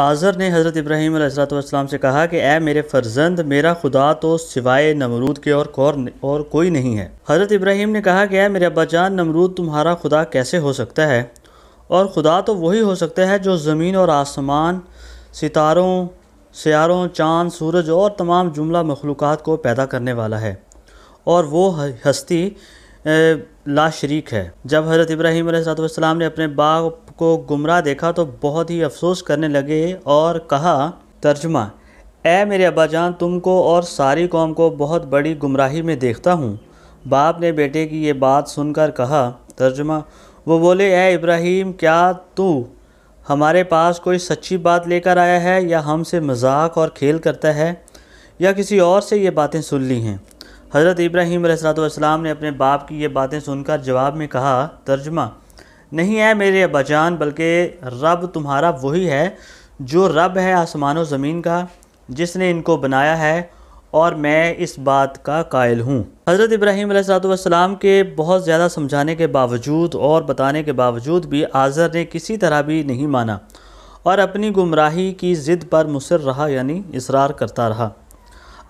आज़र ने हज़रत इब्राहिम अलैहिस्सलाम से कहा कि ए मेरे फर्जंद मेरा खुदा तो सिवाय नमरूद के और कौर और कोई नहीं है हज़रत इब्राहिम ने कहा कि ए मेरे अब्बा जान नमरूद तुम्हारा खुदा कैसे हो सकता है और खुदा तो वही हो सकता है जो ज़मीन और आसमान सितारों सियारों चाँद सूरज और तमाम जुमला मखलूक को पैदा करने वाला है और वो हस्ती ला है जब हज़रत इब्राहिम अलैहिस्सलाम ने अपने बाग को गुमराह देखा तो बहुत ही अफसोस करने लगे और कहा तर्जमा ए मेरे अब्बाजान तुमको और सारी कौम को बहुत बड़ी गुमराही में देखता हूँ बाप ने बेटे की ये बात सुनकर कहा तर्जमा वो बोले ऐ इब्राहिम क्या तू हमारे पास कोई सच्ची बात लेकर आया है या हमसे मजाक और खेल करता है या किसी और से ये बातें सुन ली हैं हज़रत इब्राहिम ने अपने बाप की ये बातें सुनकर जवाब में कहा तर्जमा नहीं है मेरे अबाजान बल्कि रब तुम्हारा वही है जो रब है आसमान व ज़मीन का जिसने इनको बनाया है और मैं इस बात का कायल हूँ हज़रत इब्राहीम सलाम के बहुत ज़्यादा समझाने के बावजूद और बताने के बावजूद भी आज़र ने किसी तरह भी नहीं माना और अपनी गुमराही की ज़िद पर मुसर रहा यानी इसरार करता रहा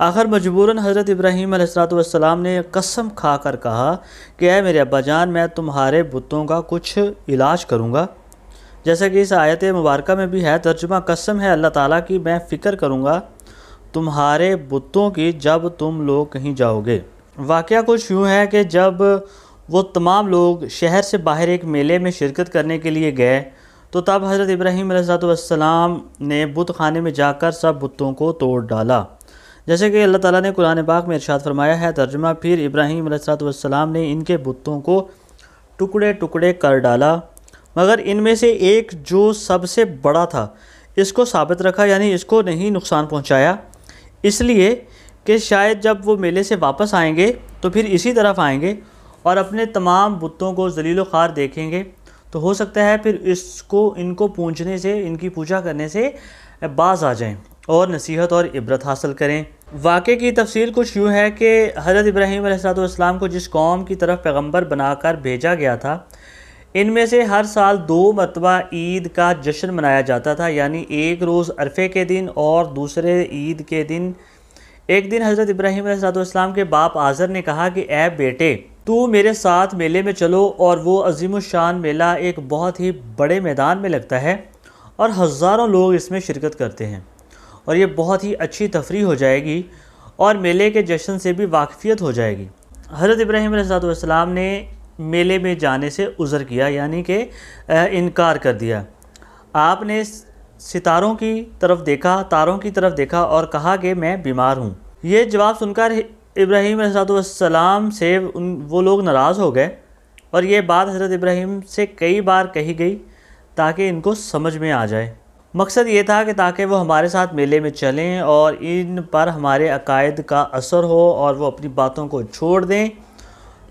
आखिर मजबूरन हज़रत इब्राहीम अलैहिस्सलाम ने कसम खा कर कहा कि अः मेरे अब्बा जान मैं तुम्हारे बुतों का कुछ इलाज करूँगा जैसा कि इस आयत मुबारक में भी है तर्जुमा कसम है अल्लाह ताला की मैं फ़िक्र करूँगा तुम्हारे बुतों की जब तुम लोग कहीं जाओगे वाक़ कुछ यूँ है कि जब वो तमाम लोग शहर से बाहर एक मेले में शिरकत करने के लिए गए तो तब हज़रत इब्राहीम ने बुत खाने में जाकर सब बुतों को तोड़ डाला जैसे कि अल्लाह ताला ने कुरान पाक में इरशाद फरमाया है तर्जमा फिर इब्राहिम सलाम ने इनके बुतों को टुकड़े टुकड़े कर डाला मगर इनमें से एक जो सबसे बड़ा था इसको साबित रखा यानी इसको नहीं नुकसान पहुंचाया इसलिए कि शायद जब वो मेले से वापस आएंगे तो फिर इसी तरफ आएंगे और अपने तमाम बुतों को जलील ख़ार देखेंगे तो हो सकता है फिर इसको इनको पूछने से इनकी पूजा करने से बाज आ जाएं और नसीहत और इबरत हासिल करें वाक़े की तफसील कुछ यूँ है कि हज़रत इब्राहीम अलैहिस्सलाम को जिस कौम की तरफ पैगम्बर बनाकर भेजा गया था इनमें से हर साल दो मरतबा ईद का जश्न मनाया जाता था यानी एक रोज़ अरफे के दिन और दूसरे ईद के दिन एक दिन हज़रत इब्राहीम अलैहिस्सलाम के बाप आज़र ने कहा कि ए बेटे तू मेरे साथ मेले में चलो और वो अजीम शान मेला एक बहुत ही बड़े मैदान में लगता है और हज़ारों लोग इसमें शिरकत करते हैं और ये बहुत ही अच्छी तफरी हो जाएगी और मेले के जश्न से भी वाकफियत हो जाएगी हज़रत इब्राहिम सलाम ने मेले में जाने से उज़र किया यानी कि इनकार कर दिया आपने सितारों की तरफ देखा तारों की तरफ देखा और कहा कि मैं बीमार हूँ ये जवाब सुनकर इब्राहिम सलाम से उन वो लोग नाराज़ हो गए और ये बात हज़रत इब्राहिम से कई बार कही गई ताकि इनको समझ में आ जाए मकसद ये था कि ताकि वो हमारे साथ मेले में चलें और इन पर हमारे अकायद का असर हो और वो अपनी बातों को छोड़ दें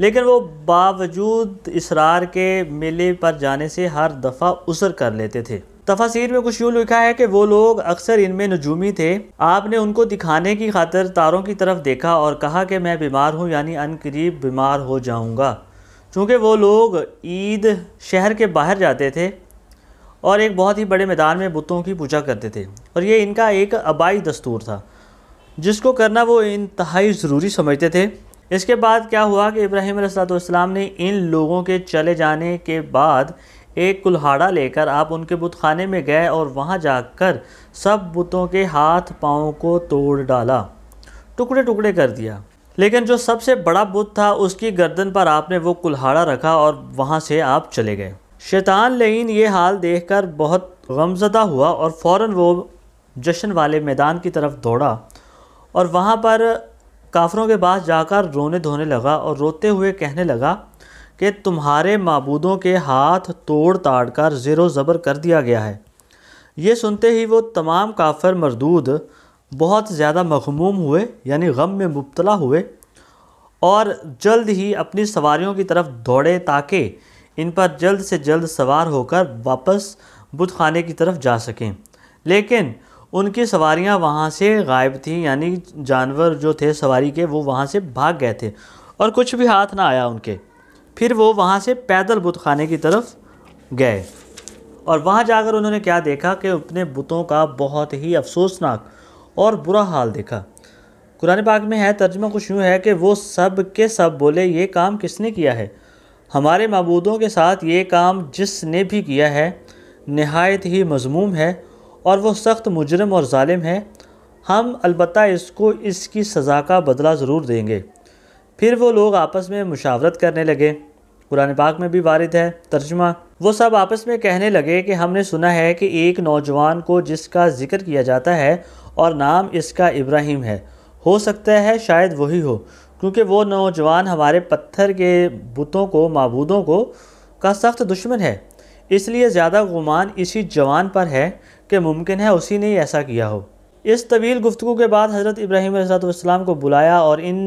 लेकिन वो बावजूद इसरार के मेले पर जाने से हर दफ़ा उसर कर लेते थे तफासिर में कुछ यूँ लिखा है कि वो लोग अक्सर इनमें नजूमी थे आपने उनको दिखाने की खातर तारों की तरफ देखा और कहा कि मैं बीमार हूँ यानी अनकरीब बीमार हो जाऊँगा चूँकि वो लोग ईद शहर के बाहर जाते थे और एक बहुत ही बड़े मैदान में बुतों की पूजा करते थे और ये इनका एक आबाई दस्तूर था जिसको करना वो इंतहाई ज़रूरी समझते थे इसके बाद क्या हुआ कि इब्राहिम अलैहिस्सलाम ने इन लोगों के चले जाने के बाद एक कुल्हाड़ा लेकर आप उनके बुतखाने में गए और वहाँ जाकर सब बुतों के हाथ पाँव को तोड़ डाला टुकड़े टुकड़े कर दिया लेकिन जो सबसे बड़ा बुत था उसकी गर्दन पर आपने वो कुल्हाड़ा रखा और वहाँ से आप चले गए शैतान लेन ये हाल देखकर बहुत गमजदा हुआ और फ़ौर वो जश्न वाले मैदान की तरफ दौड़ा और वहाँ पर काफरों के पास जाकर रोने धोने लगा और रोते हुए कहने लगा कि तुम्हारे मबूदों के हाथ तोड़ ताड़ कर ज़ेरो ज़बर कर दिया गया है ये सुनते ही वो तमाम काफर मरदूद बहुत ज़्यादा मखमूम हुए यानी गम में मुबतला हुए और जल्द ही अपनी सवारियों की तरफ दौड़े ताकि इन पर जल्द से जल्द सवार होकर वापस बुत खाने की तरफ जा सकें लेकिन उनकी सवारियां वहां से गायब थीं यानी जानवर जो थे सवारी के वो वहां से भाग गए थे और कुछ भी हाथ ना आया उनके फिर वो वहां से पैदल बुत खाने की तरफ गए और वहां जाकर उन्होंने क्या देखा कि अपने बुतों का बहुत ही अफसोसनाक और बुरा हाल देखा कुरान पाक में है तर्जमा कुछ यूँ है कि वो सब के सब बोले ये काम किसने किया है हमारे मबूदों के साथ ये काम जिसने भी किया है नहायत ही मजमूम है और वह सख्त मुजरम और ालिम है हम अलबत् इसको इसकी सज़ा का बदला ज़रूर देंगे फिर वो लोग आपस में मुशावरत करने लगे कुरान पाक में भी वारद है तर्जमा वो सब आपस में कहने लगे कि हमने सुना है कि एक नौजवान को जिसका ज़िक्र किया जाता है और नाम इसका इब्राहिम है हो सकता है शायद वही हो क्योंकि वो नौजवान हमारे पत्थर के बुतों को मबूदों को का सख्त दुश्मन है इसलिए ज़्यादा गुमान इसी जवान पर है कि मुमकिन है उसी ने ऐसा किया हो इस तवील गुफ्तु के बाद हज़रत इब्राहिम रजातम को बुलाया और इन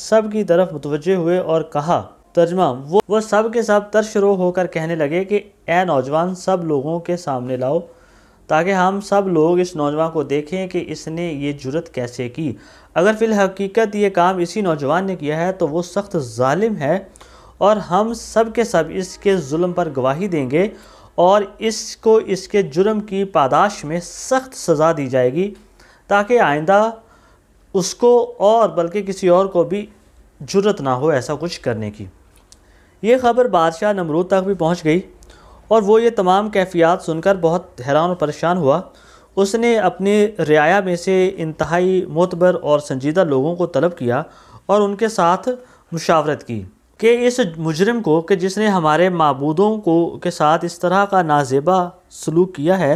सब की तरफ मुतवज हुए और कहा तर्जमा वो वह सब के सब तर्शरो होकर कहने लगे कि ए नौजवान सब लोगों के सामने लाओ ताकि हम सब लोग इस नौजवान को देखें कि इसने ये जुरत कैसे की अगर फिलहकीकत ये काम इसी नौजवान ने किया है तो वो सख्त ालिम है और हम सब के सब इसके जुल्म पर गवाही देंगे और इसको इसके जुर्म की पादाश में सख्त सज़ा दी जाएगी ताकि आइंदा उसको और बल्कि किसी और को भी जरूरत ना हो ऐसा कुछ करने की ये खबर बादशाह नमरूद तक भी पहुंच गई और वो ये तमाम कैफियात सुनकर बहुत हैरान और परेशान हुआ उसने अपने रियाया में से इंतहाई मोतबर और संजीदा लोगों को तलब किया और उनके साथ मुशावरत की कि इस मुजरम को कि जिसने हमारे मबूदों को के साथ इस तरह का नाजेबा सलूक किया है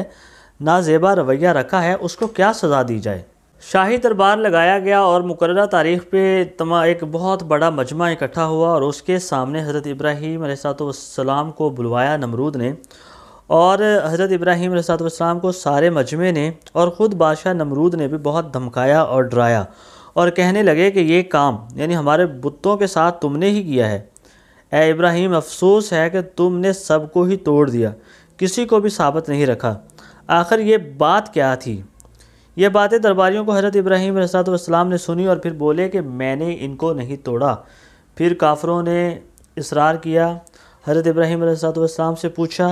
नाजेबा रवैया रखा है उसको क्या सज़ा दी जाए शाही दरबार लगाया गया और मुकर तारीख पे तमा एक बहुत बड़ा मजमा इकट्ठा हुआ और उसके सामने हज़रत इब्राहीम सलाम को बुलवाया नमरूद ने और हज़रत इब्राहीम सलाम को सारे मजमे ने और ख़ुद बादशाह नमरूद ने भी बहुत धमकाया और डराया और कहने लगे कि ये काम यानी हमारे बुतों के साथ तुमने ही किया है ए इब्राहीम अफसोस है कि तुमने सबको ही तोड़ दिया किसी को भी साबित नहीं रखा आखिर ये बात क्या थी ये बातें दरबारियों को हज़रत इब्राहिम रसातम ने सुनी और फिर बोले कि मैंने इनको नहीं तोड़ा फिर काफरों ने इसरार किया हज़रत इब्राहिम रसातम से पूछा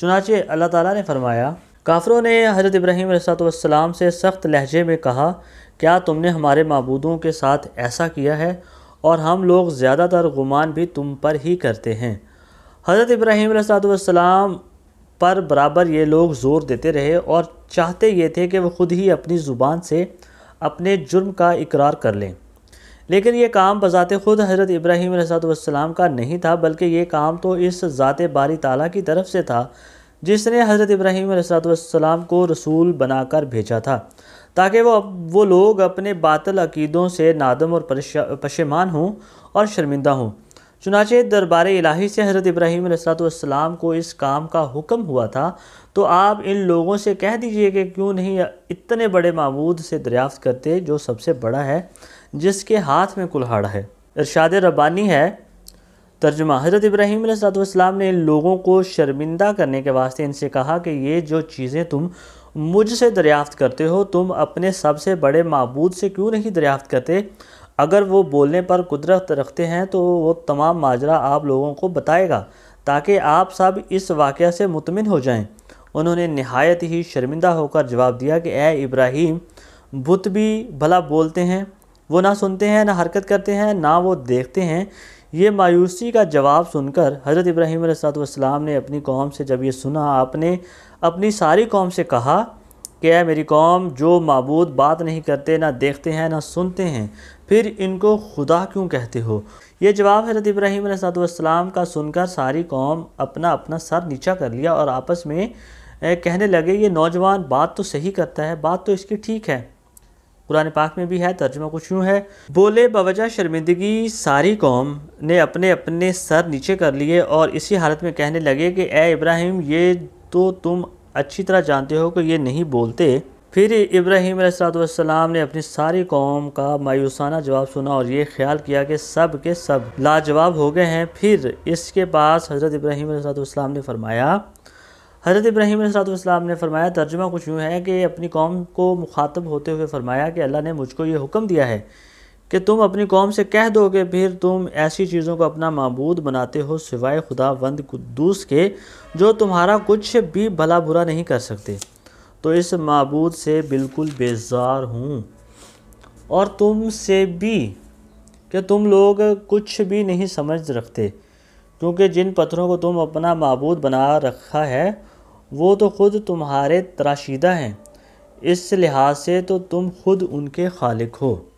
चुनाचे अल्लाह ताला ने फरमाया काफरों ने हज़रत इब्राहिम रसातम से सख्त लहजे में कहा क्या तुमने हमारे मबूदों के साथ ऐसा किया है और हम लोग ज़्यादातर गुमान भी तुम पर ही करते हैं हज़रत इब्राहिम रसातम पर बराबर ये लोग ज़ोर देते रहे और चाहते ये थे कि वह ख़ुद ही अपनी ज़ुबान से अपने जुर्म का इकरार कर लें लेकिन ये काम बज़ात ख़ुद हज़रत इब्राहीम सलाम का नहीं था बल्कि ये काम तो इस ज़ात बारी ताला की तरफ से था जिसने हज़रत इब्राहिम सलाम को रसूल बनाकर भेजा था ताकि वो अब वो लोग अपने बातल अकीदों से नादम और पशेमान हों और शर्मिंदा हों चुनाचे दरबार इलाही से हज़रत इब्राहीम सलाम को इस काम का हुक्म हुआ था तो आप इन लोगों से कह दीजिए कि क्यों नहीं इतने बड़े मबूद से दरियाफ़त करते जो सबसे बड़ा है जिसके हाथ में कुल्हाड़ा है इरशाद रबानी है तर्जमा हज़रत इब्राहिम सलाम ने इन लोगों को शर्मिंदा करने के वास्ते इनसे कहा कि ये जो चीज़ें तुम मुझसे दरियाफ़त करते हो तुम अपने सबसे बड़े मबूद से क्यों नहीं दरियाफ़त करते अगर वो बोलने पर कुदरत रखते हैं तो वो तमाम माजरा आप लोगों को बताएगा ताकि आप सब इस वाक़ से मुतमिन हो जाएं उन्होंने नहायत ही शर्मिंदा होकर जवाब दिया कि ए इब्राहिम बुत भी भला बोलते हैं वो ना सुनते हैं ना हरकत करते हैं ना वो देखते हैं ये मायूसी का जवाब सुनकर हज़रत इब्राहिम ने अपनी कौम से जब ये सुना आपने अपनी सारी कौम से कहा कि है मेरी कौम जो मबूद बात नहीं करते ना देखते हैं ना सुनते हैं फिर इनको खुदा क्यों कहते हो ये जवाब हजरत इब्राहिम सलाम का सुनकर सारी कौम अपना अपना सर नीचा कर लिया और आपस में कहने लगे ये नौजवान बात तो सही करता है बात तो इसकी ठीक है कुरान पाक में भी है तर्जमा कुछ यूँ है बोले बवजह शर्मिंदगी सारी कौम ने अपने अपने सर नीचे कर लिए और इसी हालत में कहने लगे कि ए इब्राहिम ये तो तुम अच्छी तरह जानते हो कि ये नहीं बोलते फिर इब्राहिम सलाम ने अपनी सारी कौम का मायूसाना जवाब सुना और ये ख्याल किया कि सब के सब लाजवाब हो गए हैं फिर इसके पास हज़रत इब्राहिम सलाम ने फरमाया हज़रत इब्राहिम सलाम ने फरमाया तर्जुमा कुछ यूँ है कि अपनी कौम को मुखातब होते हुए फरमाया कि अल्लाह ने मुझको ये हुक्म दिया है कि तुम अपनी कौम से कह दो कि फिर तुम ऐसी चीज़ों को अपना मबूद बनाते हो सिवाय खुदा वंद कुदूस के जो तुम्हारा कुछ भी भला बुरा नहीं कर सकते तो इस मबूद से बिल्कुल बेजार हूँ और तुम से भी कि तुम लोग कुछ भी नहीं समझ रखते क्योंकि जिन पत्थरों को तुम अपना मबूद बना रखा है वो तो ख़ुद तुम्हारे तराशीदा हैं इस लिहाज से तो तुम खुद उनके खालिक हो